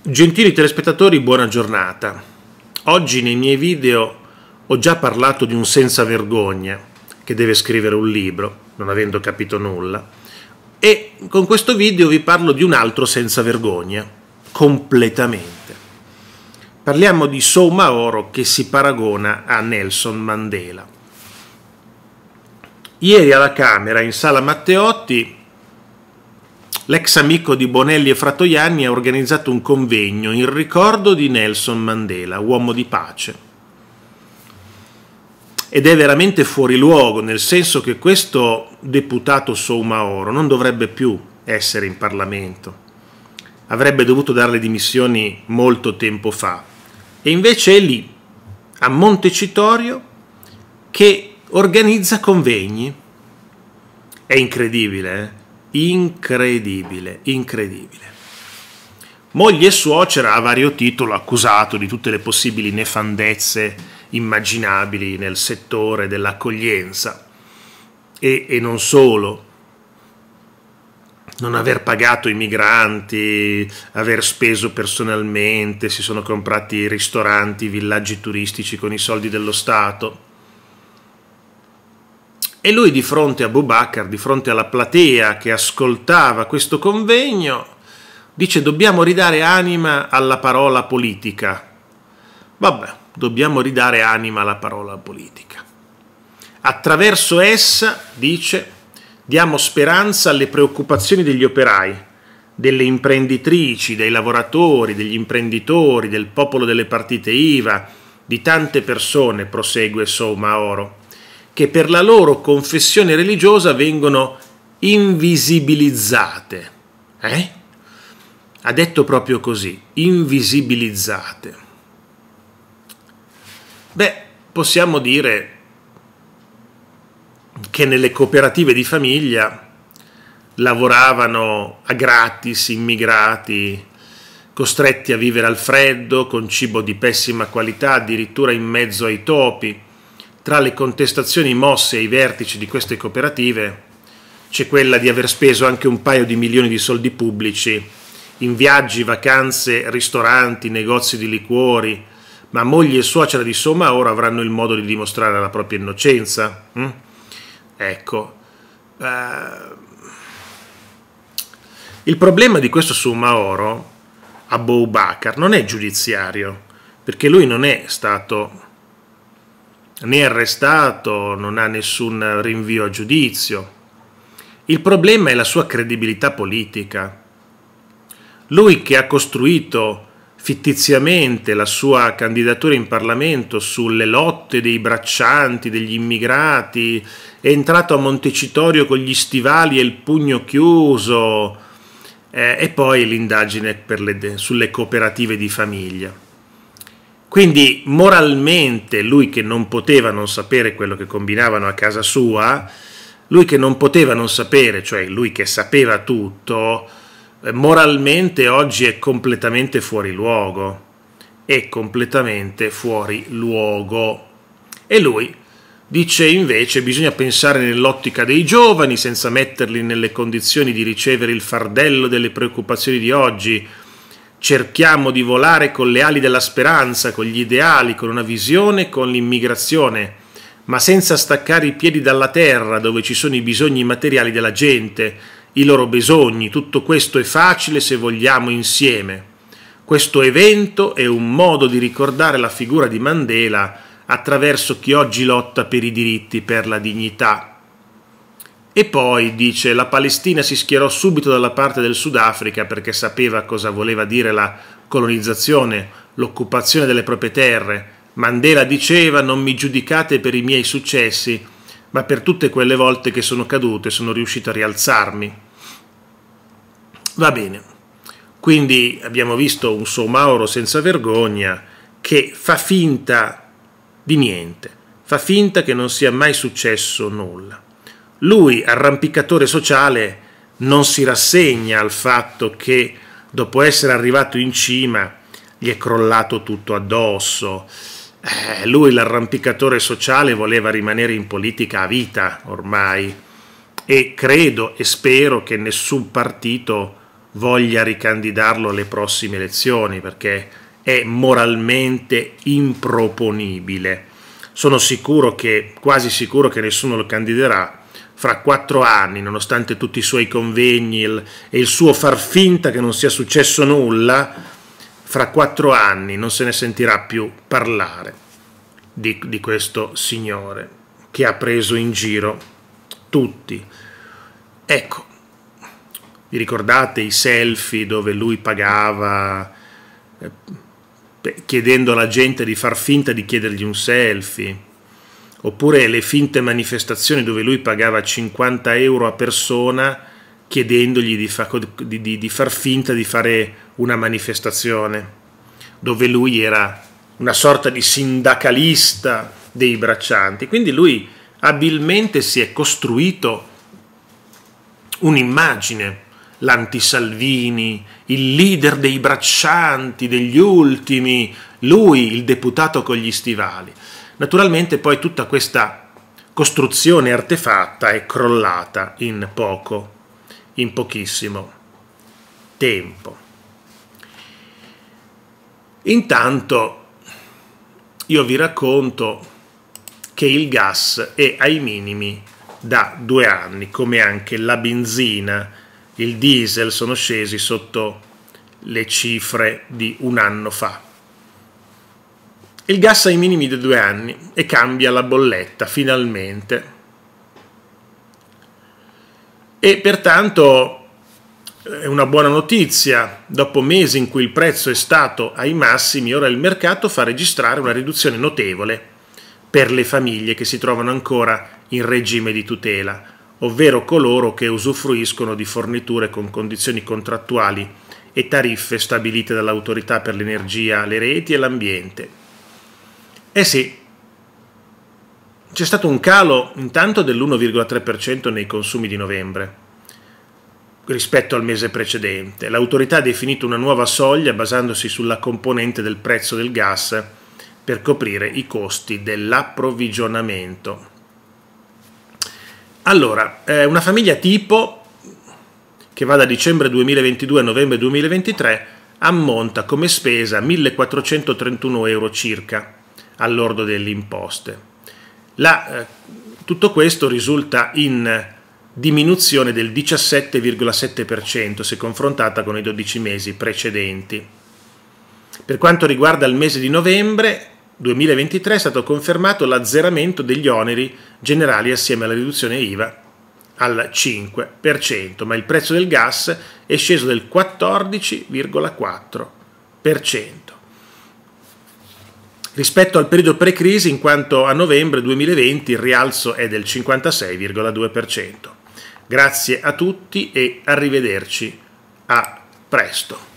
Gentili telespettatori, buona giornata. Oggi nei miei video ho già parlato di un senza vergogna che deve scrivere un libro, non avendo capito nulla, e con questo video vi parlo di un altro senza vergogna, completamente. Parliamo di Soumahoro che si paragona a Nelson Mandela. Ieri alla Camera, in sala Matteotti, l'ex amico di Bonelli e Fratoianni ha organizzato un convegno in ricordo di Nelson Mandela, uomo di pace. Ed è veramente fuori luogo, nel senso che questo deputato Soumaoro non dovrebbe più essere in Parlamento. Avrebbe dovuto dare le dimissioni molto tempo fa. E invece è lì, a Montecitorio, che organizza convegni. È incredibile, eh? incredibile, incredibile. Moglie e suocera a vario titolo accusato di tutte le possibili nefandezze immaginabili nel settore dell'accoglienza e, e non solo non aver pagato i migranti, aver speso personalmente, si sono comprati ristoranti, villaggi turistici con i soldi dello Stato. E lui di fronte a Bubakar, di fronte alla platea che ascoltava questo convegno, dice dobbiamo ridare anima alla parola politica. Vabbè, dobbiamo ridare anima alla parola politica. Attraverso essa, dice, diamo speranza alle preoccupazioni degli operai, delle imprenditrici, dei lavoratori, degli imprenditori, del popolo delle partite IVA, di tante persone, prosegue Soumaoro che per la loro confessione religiosa vengono invisibilizzate. Eh? Ha detto proprio così, invisibilizzate. Beh, possiamo dire che nelle cooperative di famiglia lavoravano a gratis immigrati costretti a vivere al freddo, con cibo di pessima qualità, addirittura in mezzo ai topi tra le contestazioni mosse ai vertici di queste cooperative c'è quella di aver speso anche un paio di milioni di soldi pubblici in viaggi, vacanze, ristoranti, negozi di liquori, ma moglie e suocera di Soma ora avranno il modo di dimostrare la propria innocenza. Mm? Ecco. Uh, il problema di questo Sumaoro a Boubacar non è giudiziario, perché lui non è stato né arrestato, non ha nessun rinvio a giudizio. Il problema è la sua credibilità politica. Lui che ha costruito fittiziamente la sua candidatura in Parlamento sulle lotte dei braccianti, degli immigrati, è entrato a Montecitorio con gli stivali e il pugno chiuso, eh, e poi l'indagine sulle cooperative di famiglia. Quindi moralmente lui che non poteva non sapere quello che combinavano a casa sua, lui che non poteva non sapere, cioè lui che sapeva tutto, eh, moralmente oggi è completamente fuori luogo, è completamente fuori luogo. E lui dice invece bisogna pensare nell'ottica dei giovani senza metterli nelle condizioni di ricevere il fardello delle preoccupazioni di oggi, Cerchiamo di volare con le ali della speranza, con gli ideali, con una visione, con l'immigrazione, ma senza staccare i piedi dalla terra dove ci sono i bisogni materiali della gente, i loro bisogni. Tutto questo è facile se vogliamo insieme. Questo evento è un modo di ricordare la figura di Mandela attraverso chi oggi lotta per i diritti, per la dignità. E poi dice la Palestina si schierò subito dalla parte del Sudafrica perché sapeva cosa voleva dire la colonizzazione, l'occupazione delle proprie terre. Mandela diceva non mi giudicate per i miei successi, ma per tutte quelle volte che sono cadute sono riuscito a rialzarmi. Va bene, quindi abbiamo visto un Somauro senza vergogna che fa finta di niente, fa finta che non sia mai successo nulla. Lui, arrampicatore sociale, non si rassegna al fatto che dopo essere arrivato in cima gli è crollato tutto addosso. Eh, lui, l'arrampicatore sociale, voleva rimanere in politica a vita ormai e credo e spero che nessun partito voglia ricandidarlo alle prossime elezioni perché è moralmente improponibile. Sono sicuro che, quasi sicuro che nessuno lo candiderà fra quattro anni, nonostante tutti i suoi convegni il, e il suo far finta che non sia successo nulla, fra quattro anni non se ne sentirà più parlare di, di questo signore che ha preso in giro tutti. Ecco, vi ricordate i selfie dove lui pagava eh, chiedendo alla gente di far finta di chiedergli un selfie? oppure le finte manifestazioni dove lui pagava 50 euro a persona chiedendogli di, fa, di, di, di, far finta di fare una manifestazione, dove lui era una sorta di sindacalista dei braccianti. Quindi lui abilmente si è costruito un'immagine, l'anti-Salvini, il leader dei braccianti, degli ultimi, lui il deputato con gli stivali. Naturalmente poi tutta questa costruzione artefatta è crollata in poco, in pochissimo tempo. Intanto io vi racconto che il gas è ai minimi da due anni, come anche la benzina, il diesel sono scesi sotto le cifre di un anno fa. Il gas ha i minimi di due anni e cambia la bolletta, finalmente. E pertanto eh, è una buona notizia, dopo mesi in cui il prezzo è stato ai massimi, ora il mercato fa registrare una riduzione notevole per le famiglie che si trovano ancora in regime di tutela, ovvero coloro che usufruiscono di forniture con condizioni contrattuali e tariffe stabilite dall'autorità per l'energia, le reti e l'ambiente. Eh sì, c'è stato un calo intanto dell'1,3% nei consumi di novembre rispetto al mese precedente. L'autorità ha definito una nuova soglia basandosi sulla componente del prezzo del gas per coprire i costi dell'approvvigionamento. Allora, eh, una famiglia tipo che va da dicembre 2022 a novembre 2023 ammonta come spesa 1431 euro circa all'ordo delle imposte. La, eh, tutto questo risulta in diminuzione del 17,7% se confrontata con i 12 mesi precedenti. Per quanto riguarda il mese di novembre 2023 è stato confermato l'azzeramento degli oneri generali assieme alla riduzione IVA al 5%, ma il prezzo del gas è sceso del 14,4% rispetto al periodo pre-crisi in quanto a novembre 2020 il rialzo è del 56,2%. Grazie a tutti e arrivederci a presto.